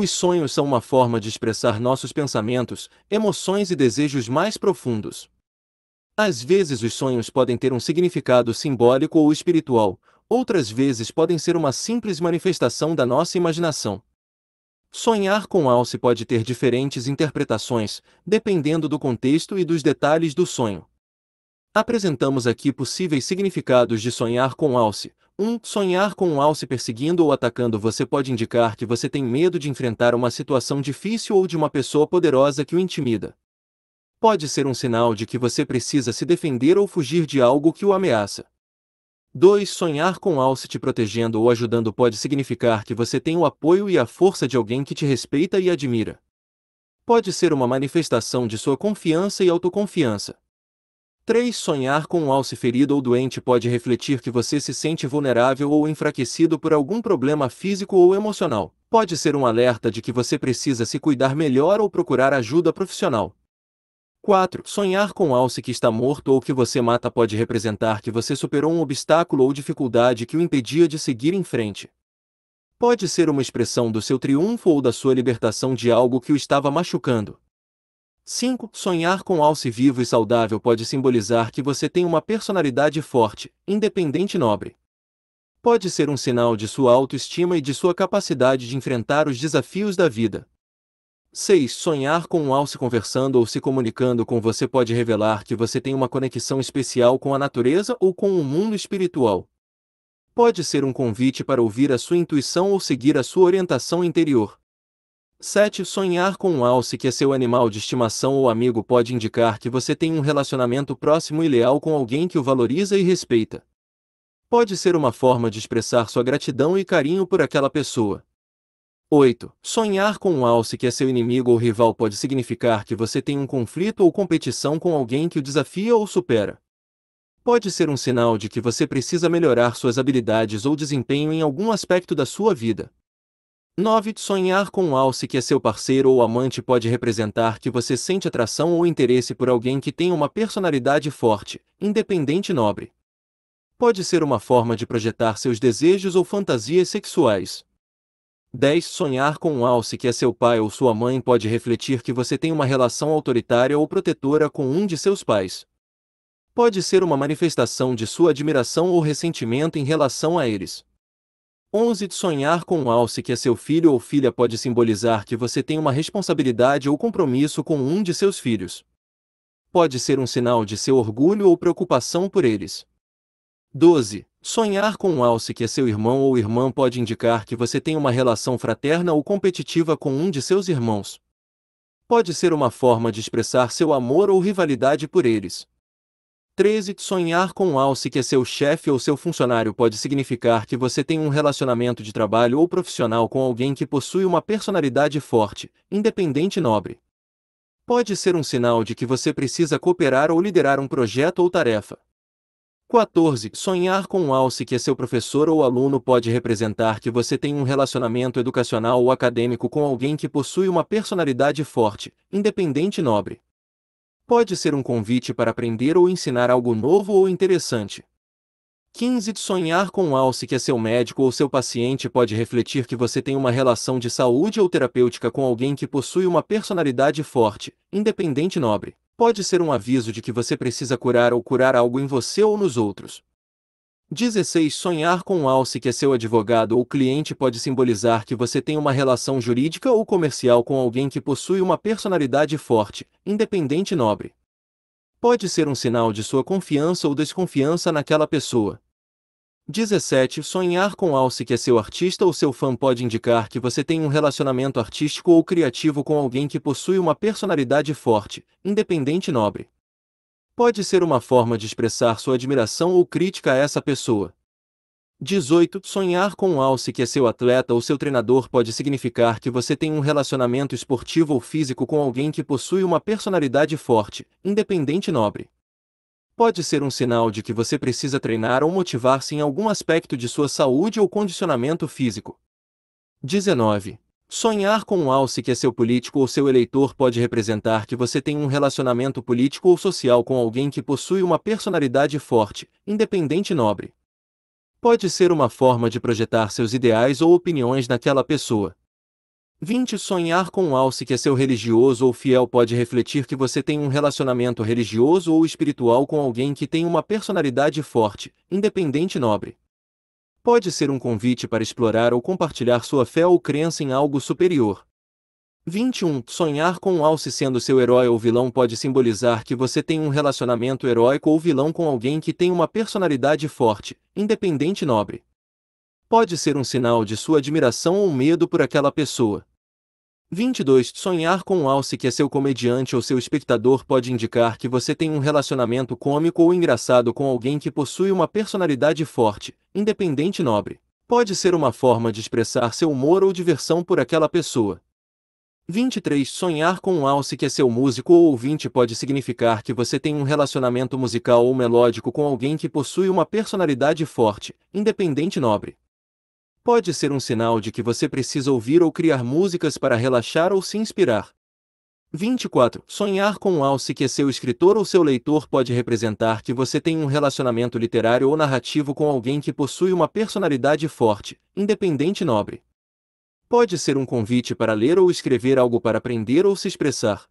Os sonhos são uma forma de expressar nossos pensamentos, emoções e desejos mais profundos. Às vezes, os sonhos podem ter um significado simbólico ou espiritual, outras vezes, podem ser uma simples manifestação da nossa imaginação. Sonhar com alce pode ter diferentes interpretações, dependendo do contexto e dos detalhes do sonho. Apresentamos aqui possíveis significados de sonhar com alce, 1. Sonhar com um alce perseguindo ou atacando você pode indicar que você tem medo de enfrentar uma situação difícil ou de uma pessoa poderosa que o intimida. Pode ser um sinal de que você precisa se defender ou fugir de algo que o ameaça. 2. Sonhar com um alce te protegendo ou ajudando pode significar que você tem o apoio e a força de alguém que te respeita e admira. Pode ser uma manifestação de sua confiança e autoconfiança. 3. Sonhar com um alce ferido ou doente pode refletir que você se sente vulnerável ou enfraquecido por algum problema físico ou emocional. Pode ser um alerta de que você precisa se cuidar melhor ou procurar ajuda profissional. 4. Sonhar com um alce que está morto ou que você mata pode representar que você superou um obstáculo ou dificuldade que o impedia de seguir em frente. Pode ser uma expressão do seu triunfo ou da sua libertação de algo que o estava machucando. 5. Sonhar com alce vivo e saudável pode simbolizar que você tem uma personalidade forte, independente e nobre. Pode ser um sinal de sua autoestima e de sua capacidade de enfrentar os desafios da vida. 6. Sonhar com um alce conversando ou se comunicando com você pode revelar que você tem uma conexão especial com a natureza ou com o mundo espiritual. Pode ser um convite para ouvir a sua intuição ou seguir a sua orientação interior. 7. Sonhar com um alce que é seu animal de estimação ou amigo pode indicar que você tem um relacionamento próximo e leal com alguém que o valoriza e respeita. Pode ser uma forma de expressar sua gratidão e carinho por aquela pessoa. 8. Sonhar com um alce que é seu inimigo ou rival pode significar que você tem um conflito ou competição com alguém que o desafia ou supera. Pode ser um sinal de que você precisa melhorar suas habilidades ou desempenho em algum aspecto da sua vida. 9. Sonhar com um alce que é seu parceiro ou amante pode representar que você sente atração ou interesse por alguém que tem uma personalidade forte, independente e nobre. Pode ser uma forma de projetar seus desejos ou fantasias sexuais. 10. Sonhar com um alce que é seu pai ou sua mãe pode refletir que você tem uma relação autoritária ou protetora com um de seus pais. Pode ser uma manifestação de sua admiração ou ressentimento em relação a eles. 11. sonhar com um alce que é seu filho ou filha pode simbolizar que você tem uma responsabilidade ou compromisso com um de seus filhos. Pode ser um sinal de seu orgulho ou preocupação por eles. 12. Sonhar com um alce que é seu irmão ou irmã pode indicar que você tem uma relação fraterna ou competitiva com um de seus irmãos. Pode ser uma forma de expressar seu amor ou rivalidade por eles. 13. Sonhar com um alce que é seu chefe ou seu funcionário pode significar que você tem um relacionamento de trabalho ou profissional com alguém que possui uma personalidade forte, independente e nobre. Pode ser um sinal de que você precisa cooperar ou liderar um projeto ou tarefa. 14. Sonhar com um alce que é seu professor ou aluno pode representar que você tem um relacionamento educacional ou acadêmico com alguém que possui uma personalidade forte, independente e nobre pode ser um convite para aprender ou ensinar algo novo ou interessante. 15. Sonhar com um alce que é seu médico ou seu paciente pode refletir que você tem uma relação de saúde ou terapêutica com alguém que possui uma personalidade forte, independente e nobre. Pode ser um aviso de que você precisa curar ou curar algo em você ou nos outros. 16. Sonhar com um alce que é seu advogado ou cliente pode simbolizar que você tem uma relação jurídica ou comercial com alguém que possui uma personalidade forte, independente e nobre. Pode ser um sinal de sua confiança ou desconfiança naquela pessoa. 17. Sonhar com alce que é seu artista ou seu fã pode indicar que você tem um relacionamento artístico ou criativo com alguém que possui uma personalidade forte, independente e nobre pode ser uma forma de expressar sua admiração ou crítica a essa pessoa. 18. Sonhar com um alce que é seu atleta ou seu treinador pode significar que você tem um relacionamento esportivo ou físico com alguém que possui uma personalidade forte, independente e nobre. Pode ser um sinal de que você precisa treinar ou motivar-se em algum aspecto de sua saúde ou condicionamento físico. 19. Sonhar com um alce que é seu político ou seu eleitor pode representar que você tem um relacionamento político ou social com alguém que possui uma personalidade forte, independente e nobre. Pode ser uma forma de projetar seus ideais ou opiniões naquela pessoa. 20. Sonhar com um alce que é seu religioso ou fiel pode refletir que você tem um relacionamento religioso ou espiritual com alguém que tem uma personalidade forte, independente e nobre pode ser um convite para explorar ou compartilhar sua fé ou crença em algo superior. 21. Sonhar com um alce sendo seu herói ou vilão pode simbolizar que você tem um relacionamento heróico ou vilão com alguém que tem uma personalidade forte, independente e nobre. Pode ser um sinal de sua admiração ou medo por aquela pessoa. 22. Sonhar com um alce que é seu comediante ou seu espectador pode indicar que você tem um relacionamento cômico ou engraçado com alguém que possui uma personalidade forte, independente e nobre. Pode ser uma forma de expressar seu humor ou diversão por aquela pessoa. 23. Sonhar com um alce que é seu músico ou ouvinte pode significar que você tem um relacionamento musical ou melódico com alguém que possui uma personalidade forte, independente e nobre pode ser um sinal de que você precisa ouvir ou criar músicas para relaxar ou se inspirar. 24. Sonhar com um alce que é seu escritor ou seu leitor pode representar que você tem um relacionamento literário ou narrativo com alguém que possui uma personalidade forte, independente e nobre. Pode ser um convite para ler ou escrever algo para aprender ou se expressar.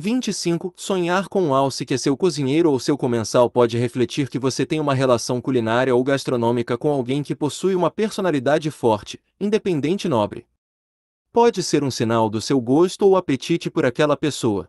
25. Sonhar com um alce que é seu cozinheiro ou seu comensal pode refletir que você tem uma relação culinária ou gastronômica com alguém que possui uma personalidade forte, independente e nobre. Pode ser um sinal do seu gosto ou apetite por aquela pessoa.